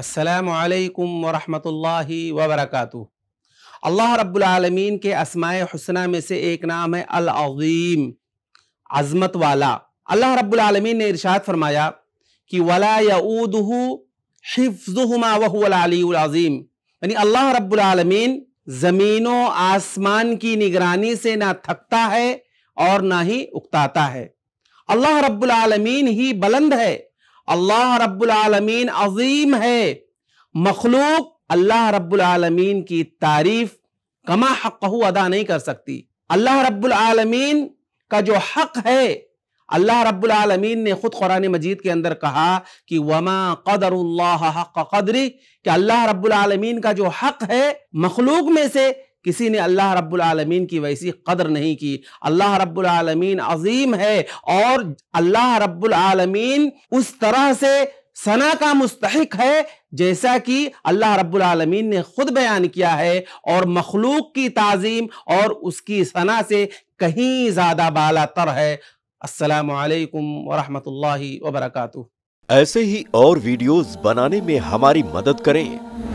السلام علیکم ورحمۃ اللہ وبرکاتہ اللہ رب العالمین کے اسماء حسنہ میں سے ایک نام ہے العظیم عظمت والا اللہ رب العالمین نے ارشاد فرمایا کہ یعنی اللہ رب العالمین زمین و آسمان کی نگرانی سے نہ تھکتا ہے اور نہ ہی اکتاتا ہے اللہ رب العالمین ہی بلند ہے اللہ رب العالمین عظیم ہے مخلوق اللہ رب العالمین کی تعریف کما حق ادا نہیں کر سکتی اللہ رب العالمین کا جو حق ہے اللہ رب العالمین نے خود قرآن مجید کے اندر کہا کہ وما قدر اللہ حق قدری کہ اللہ رب العالمین کا جو حق ہے مخلوق میں سے کسی نے اللہ رب العالمین کی ویسی قدر نہیں کی اللہ رب العالمین عظیم ہے اور اللہ رب العالمین اس طرح سے کا مستحق ہے جیسا اللہ رب العالمین نے خود بیان کیا ہے اور مخلوق کی تعظیم اور اس کی سنا سے کہیں زیادہ بالا تر ہے السلام علیکم ورحمۃ اللہ وبرکاتہ ایسے ہی اور ویڈیوز بنانے میں ہماری مدد کریں